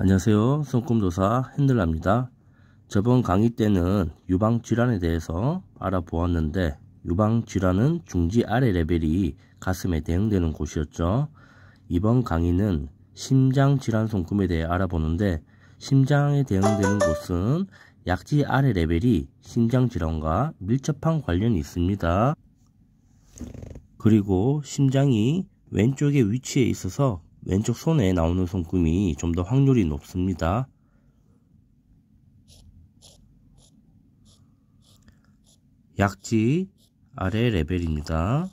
안녕하세요. 손금조사 핸들랍니다. 저번 강의 때는 유방질환에 대해서 알아보았는데 유방질환은 중지 아래 레벨이 가슴에 대응되는 곳이었죠. 이번 강의는 심장질환 손금에 대해 알아보는데 심장에 대응되는 곳은 약지 아래 레벨이 심장질환과 밀접한 관련이 있습니다. 그리고 심장이 왼쪽에 위치해 있어서 왼쪽 손에 나오는 손금이 좀 더 확률이 높습니다. 약지 아래 레벨입니다.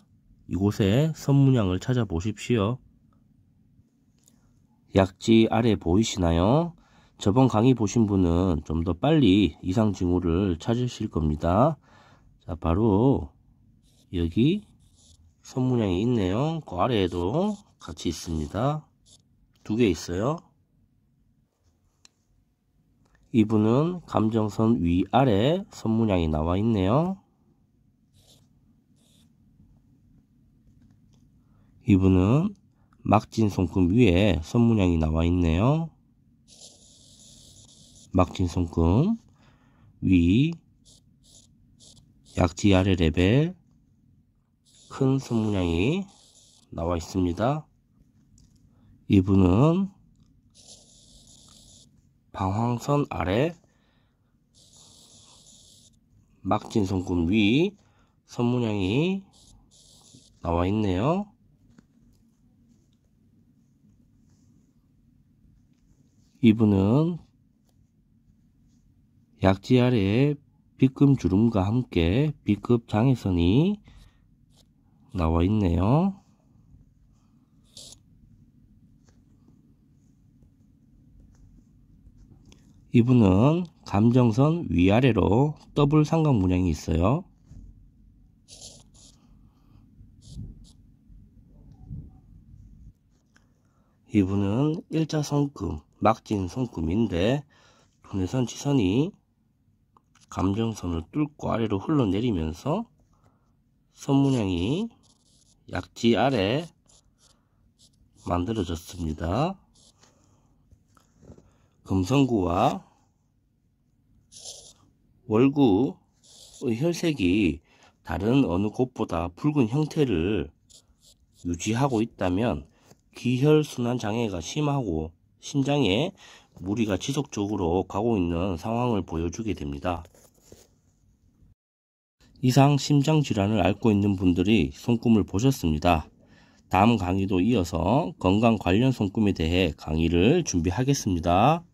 이곳에 선문양을 찾아보십시오. 약지 아래 보이시나요? 저번 강의 보신 분은 좀 더 빨리 이상 징후를 찾으실 겁니다. 자, 바로 여기 선문양이 있네요. 그 아래에도 같이 있습니다. 두 개 있어요. 이분은 감정선 위아래 선문양이 나와 있네요. 이분은 막진 손금 위에 선문양이 나와 있네요. 막진 손금 위 약지 아래 레벨 큰 선문양이 나와 있습니다. 이분은 방황선 아래 막진 손금 위 선문양이 나와 있네요. 이분은 약지 아래에 B급 주름과 함께 B급 장애선이 나와 있네요. 이분은 감정선 위아래로 더블 삼각문양이 있어요. 이분은 일자 성금 막진 성금인데 분해선 지선이 감정선을 뚫고 아래로 흘러내리면서 선문양이 약지 아래 만들어졌습니다. 금성구와 월구의 혈색이 다른 어느 곳보다 붉은 형태를 유지하고 있다면 기혈순환 장애가 심하고 심장에 무리가 지속적으로 가고 있는 상황을 보여주게 됩니다. 이상 심장 질환을 앓고 있는 분들이 손금을 보셨습니다. 다음 강의도 이어서 건강 관련 손금에 대해 강의를 준비하겠습니다.